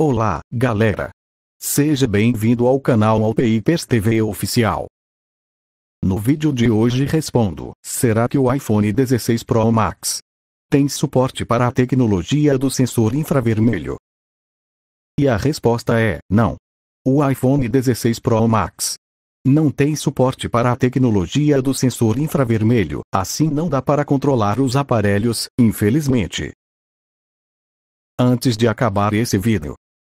Olá, galera! Seja bem-vindo ao canal Alpeipers TV Oficial. No vídeo de hoje respondo, será que o iPhone 16 Pro Max tem suporte para a tecnologia do sensor infravermelho? E a resposta é, não. O iPhone 16 Pro Max não tem suporte para a tecnologia do sensor infravermelho, assim não dá para controlar os aparelhos, infelizmente. Antes de acabar esse vídeo,